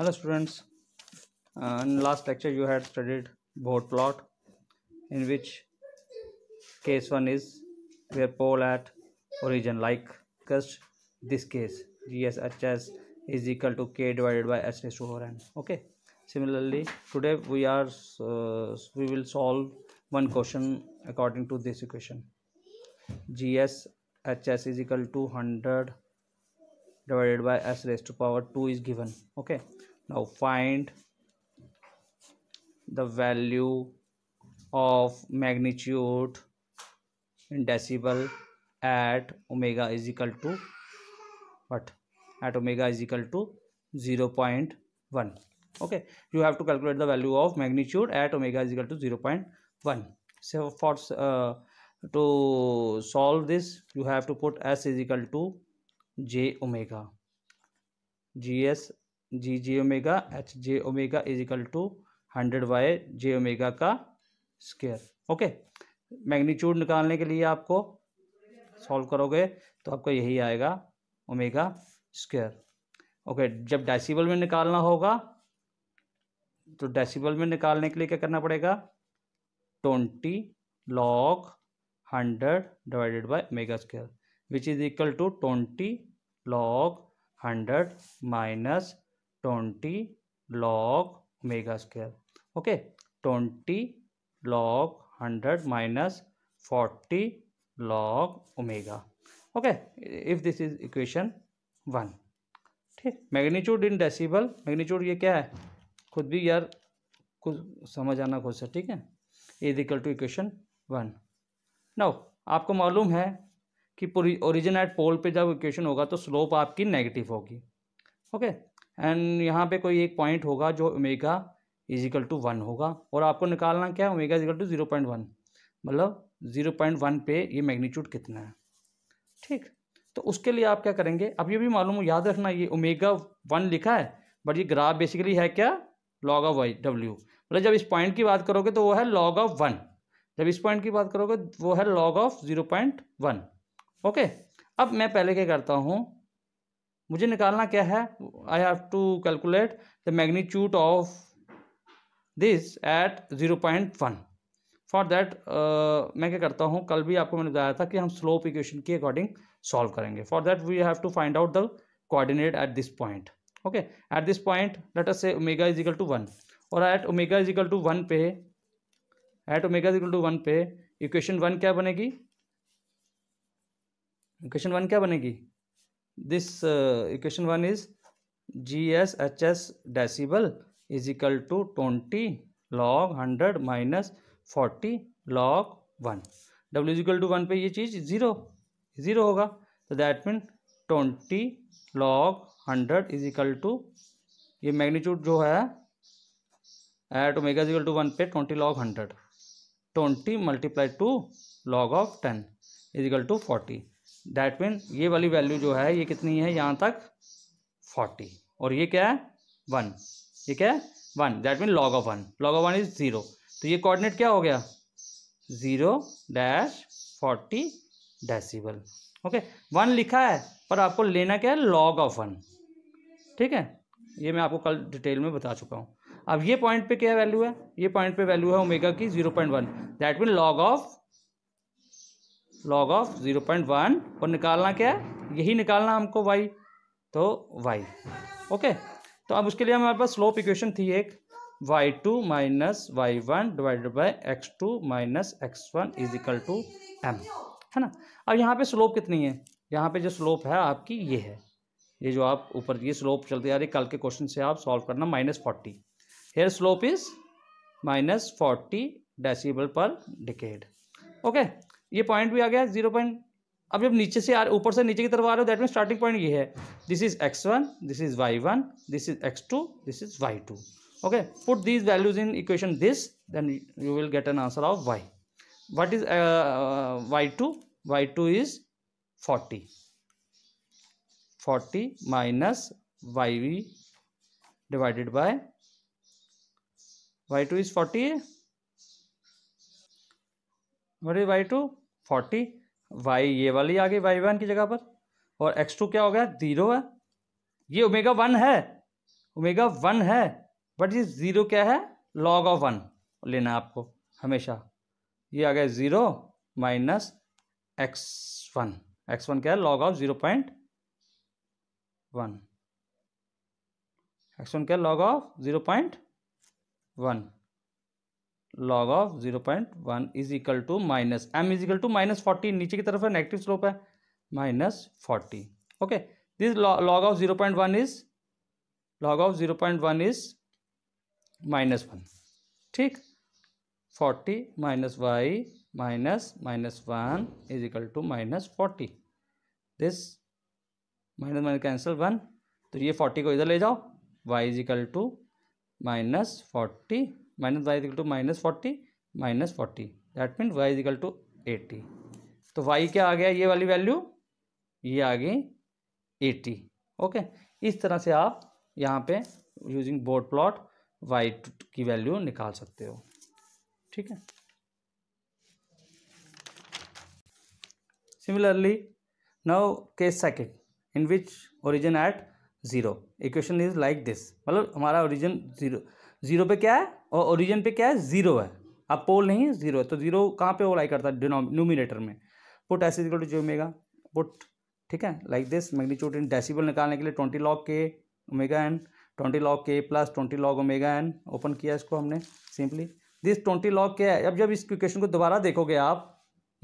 hello students uh, in last lecture you had studied board plot in which case one is where pole at origin like just this case gshs is equal to k divided by S raised to over n okay similarly today we are uh, we will solve one question according to this equation G S H S is equal to 100 divided by s raised to power 2 is given okay now find the value of magnitude in decibel at omega is equal to what at omega is equal to 0 0.1 okay you have to calculate the value of magnitude at omega is equal to 0 0.1 so for uh, to solve this you have to put s is equal to j omega gs G J omega H J omega is equal to hundred by J omega का square okay magnitude निकालने के लिए आपको solve करोगे तो आपको यही आएगा ओमेगा स्क्वेयर ओके जब डेसिबल में निकालना होगा तो डेसिबल में निकालने के लिए क्या करना पड़ेगा twenty log hundred divided by omega square which is equal to twenty log hundred minus twenty log mega square okay twenty log hundred minus forty log omega okay if this is equation one ठीक magnitude in decibel magnitude ये क्या है खुद भी यार कुछ समझ आना खुद से ठीक है is equal to equation one now आपको मालूम है कि पूरी ओरिजिन एट पोल पे जब इक्वेशन होगा तो स्लोप आपकी नेगेटिव होगी ओके okay? एंड यहाँ पे कोई एक पॉइंट होगा जो ओमेगा इजिकल टू वन होगा और आपको निकालना क्या है omega is equal to zero point one मतलब ज़ीरो पॉइंट वन पे ये मैग्नीट्यूड कितना है ठीक तो उसके लिए आप क्या करेंगे अब ये भी मालूम हो याद रखना ये ओमेगा वन लिखा है बट ये ग्राफ बेसिकली है क्या लॉग ऑफ वाई डब्ल्यू मतलब जब इस पॉइंट की बात करोगे तो वो है लॉग ऑफ वन जब इस पॉइंट की बात करोगे वो है log of zero point one okay अब मैं पहले क्या करता हूँ मुझे निकालना क्या है I have to calculate the magnitude of this at zero point one for that मैं क्या करता हूँ कल भी आपको मैंने बताया था कि हम स्लोप इक्वेशन के अकॉर्डिंग सॉल्व करेंगे for that we have to find out the coordinate at this point okay at this point let us say omega is equal to one और at omega is equal to one पे at omega is equal to one पे equation one क्या बनेगी equation one क्या बनेगी this uh, equation 1 is GSHS decibel is equal to 20 log 100 minus 40 log 1. W is equal to 1 पे ये चीज़ zero zero होगा तो that mean 20 log 100 is equal to ये मैग्नीट्यूड जो है at omega is equal to one पे twenty log hundred twenty multiply two log of ten is equal to forty that mean ये वाली वैल्यू जो है ये कितनी है यहाँ तक फोर्टी और ये क्या है वन ये क्या है one that mean log of one log of one is zero तो ये कोऑर्डिनेट क्या हो गया zero dash forty decibel okay one लिखा है पर आपको लेना क्या है लॉग ऑफ वन ठीक है ये मैं आपको कल डिटेल में बता चुका हूँ अब ये पॉइंट पे क्या वैल्यू है ये पॉइंट पे वैल्यू है ओमेगा की zero point one that mean log of log of zero point one और निकालना क्या है यही निकालना हमको वाई तो वाई ओके तो अब उसके लिए हमारे पास स्लोप इक्वेशन थी एक Y two minus Y one divided by X two minus X one is equal to M है ना अब यहाँ पे स्लोप कितनी है यहाँ पे जो स्लोप है आपकी ये है ये जो आप ऊपर ये स्लोप चलती आ रही कल के क्वेश्चन से आप सॉल्व करना minus forty here slope is minus forty decibel per decade okay ये पॉइंट भी आ गया जीरो पॉइंट अब जब नीचे से ऊपर से नीचे की तरफ आ रहे हो दैट मीन स्टार्टिंग पॉइंट ये है this is X one this is Y one this is X two this is Y two okay put these values in equation this then you will get an answer of Y what is Y two Y two is forty forty minus Y we divided by Y two is forty what is Y two forty Y ये वाली आ गई Y one की जगह पर और x two क्या हो गया ज़ीरो है ये ओमेगा वन है ओमेगा वन है बट ये ज़ीरो क्या है लॉग ऑफ वन लेना है आपको हमेशा ये आ गया zero minus X one X one क्या है log of zero point one X one क्या है log of zero point one log of zero point one is equal to minus M is equal to minus forty नीचे की तरफ है negative slope है minus forty okay this log of zero point one is log of zero point one is minus one ठीक forty minus Y minus minus one is equal to minus forty this minus minus cancel one तो ये forty को इधर ले जाओ Y is equal to minus forty minus Y is equal to minus forty minus forty that mean Y is equal to eighty तो Y क्या आ गया ये वाली वैल्यू ये आ गई एटी ओके इस तरह से आप यहाँ पे यूजिंग बोर्ड प्लॉट वाई की वैल्यू निकाल सकते हो ठीक है similarly now case second in which origin at zero equation is like this मतलब हमारा ओरिजिन जीरो जीरो पे क्या है और ओरिजिन पे क्या है जीरो है अब पोल नहीं है जीरो है तो जीरो कहाँ पे ओलाई करता है नोमिनेटर में put S is equal to J omega put ठीक है like this magnitude in decibel निकालने के लिए twenty log K omega N twenty log K plus twenty log omega N open किया इसको हमने सिंपली दिस ट्वेंटी लॉग क्या है अब जब इस क्वेश्चन को दोबारा देखोगे आप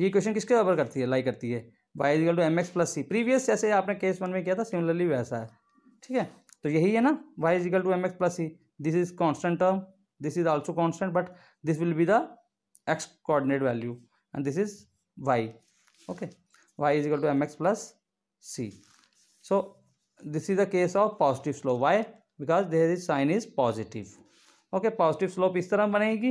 ये क्वेश्चन किसके ऊपर करती है लाई करती है Y is equal to M X plus C previous जैसे आपने केस वन में किया था सिमिलरली वैसा है ठीक है तो यही है ना Y is equal to M X plus C this is constant term this is also constant but this will be the x coordinate value and this is y okay y is equal to mx plus c so this is the case of positive slope why because there is sign is positive okay positive slope इस तरह बनेगी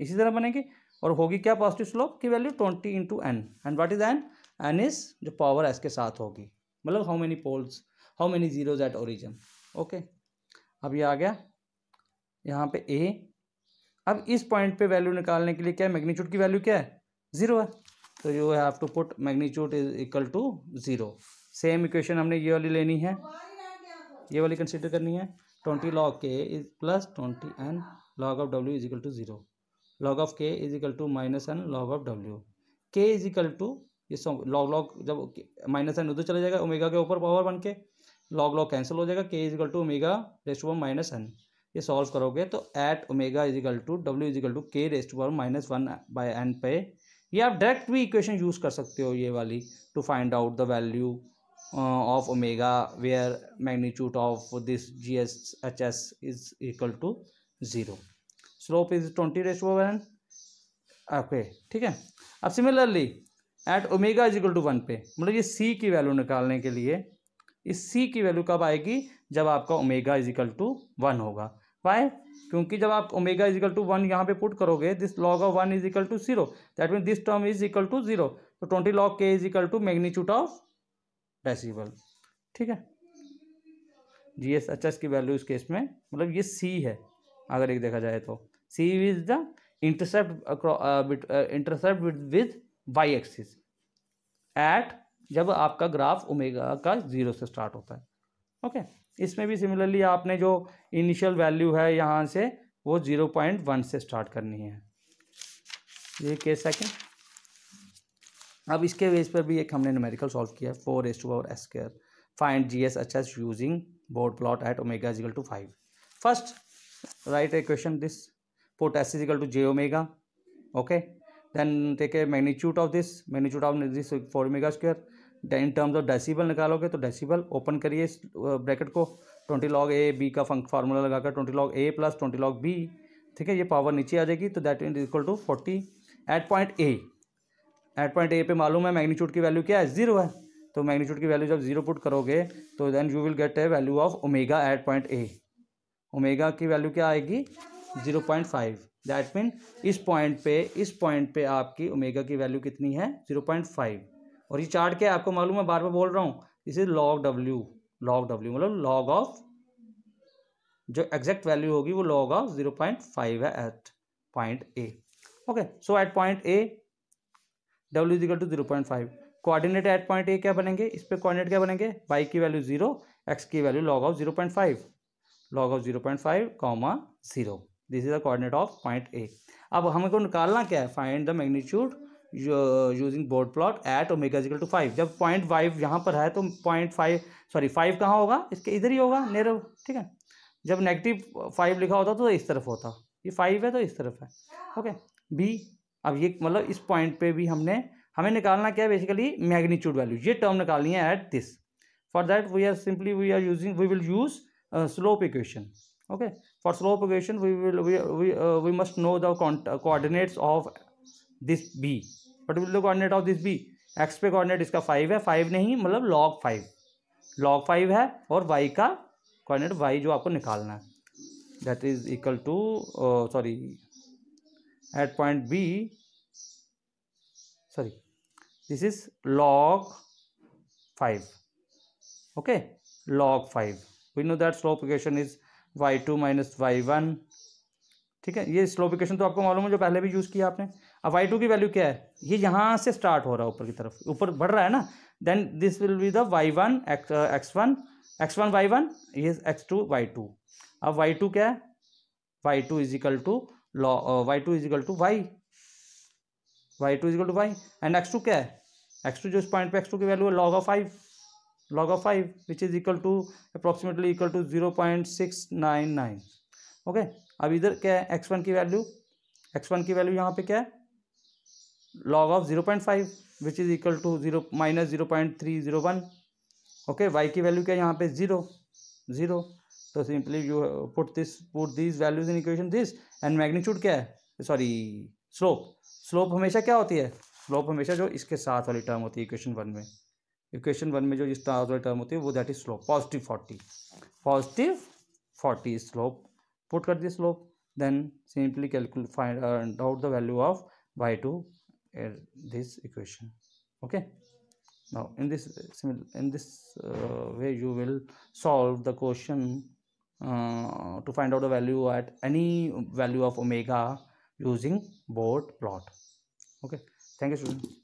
इसी तरह बनेगी और होगी क्या positive slope की value twenty into N and what is N N is जो पावर एस के साथ होगी मतलब how many poles how many zeros at origin okay अब ये आ गया यहाँ पे ए अब इस पॉइंट पे वैल्यू निकालने के लिए क्या मैग्नीच्यूड की वैल्यू क्या है ज़ीरो है तो you have to put magnitude is equal to zero same equation हमने ये वाली लेनी है ये वाली कंसिडर करनी है twenty log K is plus twenty N log of W is equal to zero log of K is equal to minus N log of W K is equal to ये लॉग लॉग जब minus N उधर चला जाएगा omega के ऊपर power बन के log log cancel हो जाएगा K equal to omega raised one minus N ये सॉल्व करोगे तो at omega is equal to W equal to K raised one minus one by N पे ये आप डायरेक्ट भी इक्वेशन यूज़ कर सकते हो ये वाली to find out the value of omega where magnitude of this G S H S is equal to zero slope is twenty raised one N okay ठीक है अब similarly at omega is equal to one पे मतलब ये सी की value निकालने के लिए इस सी की वैल्यू कब आएगी जब आपका ओमेगा इजिकल टू वन होगा वाई क्योंकि जब आप ओमेगा इजिकल टू वन यहाँ पे पुट करोगे this log of one equal to zero that mean this term is equal to zero तो twenty log K equal to magnitude of decibel ठीक है जी एस एच एस की value इस case में मतलब ये सी है अगर एक देखा जाए तो C is the intercept intercept with Y axis at जब आपका ग्राफ ओमेगा का ज़ीरो से स्टार्ट होता है ओके इसमें भी सिमिलरली आपने जो इनिशियल वैल्यू है यहाँ से वो ज़ीरो पॉइंट वन से स्टार्ट करनी है ये केस सेकेंड अब इसके बेस पर भी एक हमने न्यूमेरिकल सॉल्व किया फोर एस टू और S square find G S H S using Bode plot at omega is equal to five first write equation this put S is equal to J omega okay then take a magnitude of this magnitude of this four omega square in terms of decibel निकालोगे तो decibel open करिए इस bracket को twenty log A B का formula लगाकर twenty log ए plus twenty log B ठीक है ये पावर नीचे आ जाएगी तो that is equal to forty at point A at point A पे मालूम है मैग्नीट्यूड की वैल्यू क्या है जीरो है तो मैग्नीट्यूड की वैल्यू जब जीरो पुट करोगे तो then you will get a value of omega at point A omega की वैल्यू क्या आएगी zero point five that mean इस पॉइंट पे इस पॉइंट पे आपकी ओमेगा की वैल्यू कितनी है जीरो पॉइंट फाइव और ये चार्ट क्या है आपको मालूम है बार बार बोल रहा हूँ this is log W log W मतलब लॉग ऑफ जो एग्जैक्ट वैल्यू होगी वो log of zero point five है at point A okay so at point A W equal to zero point five coordinate at point A क्या बनेंगे इस पर coordinate क्या बनेंगे वाई की वैल्यू जीरो एक्स की value log of zero point five log of zero point five comma zero this is the coordinate of point A अब हमें को निकालना क्या है find the magnitude using Bode plot at omega is equal to five जब point five यहाँ पर है तो पॉइंट फाइव सॉरी फाइव कहाँ होगा इसके इधर ही होगा नेर ठीक है जब नेगेटिव फाइव लिखा होता तो इस तरफ होता ये फाइव है तो इस तरफ है ओके बी अब ये मतलब इस पॉइंट पे भी हमने हमें निकालना क्या है बेसिकली मैग्नीट्यूड वैल्यू ये टर्म निकालनी है at this for that we are simply we are using we will use slope equation okay for slope equation we will we must know the must of this B particular coordinate of this B X पे coordinate इसका five है five नहीं मतलब log five log five है और Y का coordinate Y जो आपको निकालना है that is equal to sorry at point B sorry this is five okay okay five we know that slow slope is Y two minus Y one ठीक है ये स्लोपिकेशन तो आपको मालूम है जो पहले भी यूज़ किया आपने अब वाई टू की वैल्यू क्या है ये यहाँ से स्टार्ट हो रहा है ऊपर की तरफ ऊपर बढ़ रहा है ना then this will be the Y one X one X one Y one ये एक्स टू वाई टू अब वाई टू क्या है Y two equal to log Y two equal to Y Y two equal to Y and X two क्या है X two जो इस point पे X two की वैल्यू है log of five log equal to approximately equal to zero point six nine nine okay अब इधर क्या है x1 की वैल्यू x1 की वैल्यू यहाँ पे क्या है log of 0.5 which is equal to 0 minus 0.301 okay y की वैल्यू क्या है यहाँ पे जीरो जीरो तो simply you put this put this values in equation this and magnitude क्या है सॉरी स्लोप स्लोप हमेशा क्या होती है स्लोप हमेशा जो इसके साथ वाली टर्म होती है इक्वेशन वन में इक्वेशन वन में जो इस तरह वाली टर्म होती है वो that is slope positive forty positive forty slope put कर दिए slope then simply calculate find out the value of Y two at this equation okay now in this in this uh, way you will solve the question uh, to find out the value at any value of omega using board plot okay thank you students